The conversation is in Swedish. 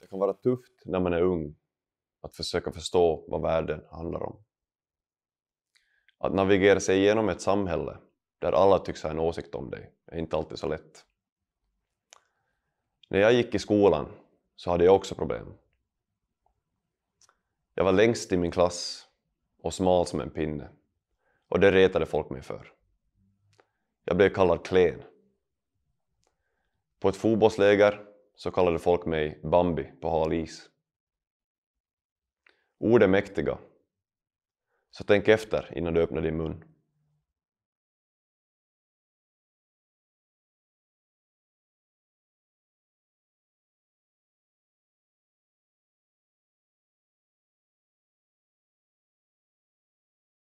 det kan vara tufft när man är ung att försöka förstå vad världen handlar om. Att navigera sig igenom ett samhälle där alla tycks ha en åsikt om dig är inte alltid så lätt. När jag gick i skolan så hade jag också problem. Jag var längst i min klass och smal som en pinne och det retade folk mig för. Jag blev kallad klen. På ett fotbollsläger så kallade folk mig Bambi på hal is. Ord är mäktiga, så tänk efter innan du öppnar din mun.